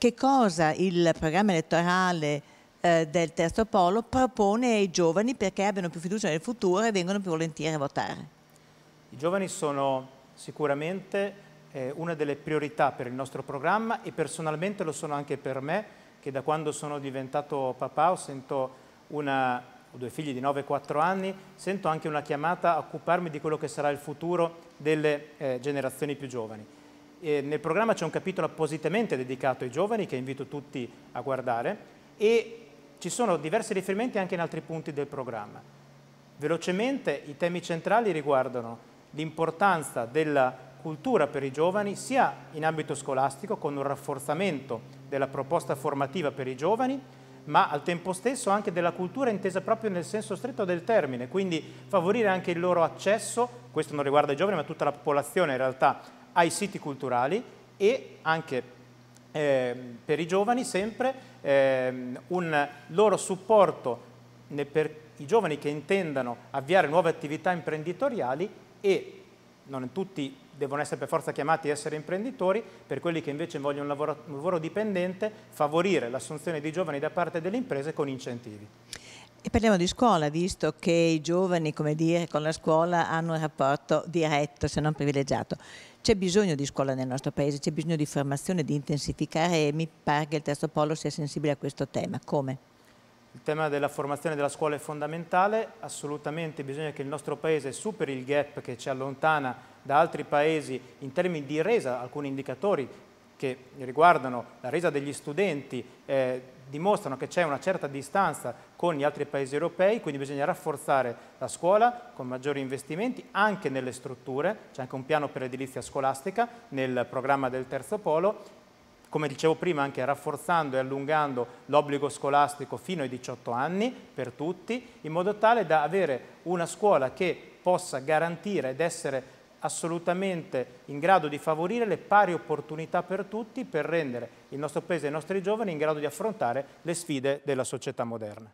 che cosa il programma elettorale eh, del terzo polo propone ai giovani perché abbiano più fiducia nel futuro e vengano più volentieri a votare? I giovani sono sicuramente eh, una delle priorità per il nostro programma e personalmente lo sono anche per me che da quando sono diventato papà ho sento una, ho due figli di 9 e 4 anni, sento anche una chiamata a occuparmi di quello che sarà il futuro delle eh, generazioni più giovani. Eh, nel programma c'è un capitolo appositamente dedicato ai giovani che invito tutti a guardare e ci sono diversi riferimenti anche in altri punti del programma. Velocemente i temi centrali riguardano l'importanza della cultura per i giovani sia in ambito scolastico con un rafforzamento della proposta formativa per i giovani ma al tempo stesso anche della cultura intesa proprio nel senso stretto del termine, quindi favorire anche il loro accesso, questo non riguarda i giovani ma tutta la popolazione in realtà, ai siti culturali e anche eh, per i giovani sempre eh, un loro supporto per i giovani che intendano avviare nuove attività imprenditoriali e non tutti devono essere per forza chiamati a essere imprenditori, per quelli che invece vogliono un lavoro, un lavoro dipendente, favorire l'assunzione di giovani da parte delle imprese con incentivi. Parliamo di scuola, visto che i giovani, come dire, con la scuola hanno un rapporto diretto, se non privilegiato. C'è bisogno di scuola nel nostro paese, c'è bisogno di formazione, di intensificare e mi pare che il terzo polo sia sensibile a questo tema. Come? Il tema della formazione della scuola è fondamentale, assolutamente bisogna che il nostro paese superi il gap che ci allontana da altri paesi in termini di resa, alcuni indicatori che riguardano la resa degli studenti, eh, dimostrano che c'è una certa distanza con gli altri paesi europei, quindi bisogna rafforzare la scuola con maggiori investimenti anche nelle strutture, c'è anche un piano per l'edilizia scolastica nel programma del terzo polo come dicevo prima, anche rafforzando e allungando l'obbligo scolastico fino ai 18 anni per tutti, in modo tale da avere una scuola che possa garantire ed essere assolutamente in grado di favorire le pari opportunità per tutti per rendere il nostro Paese e i nostri giovani in grado di affrontare le sfide della società moderna.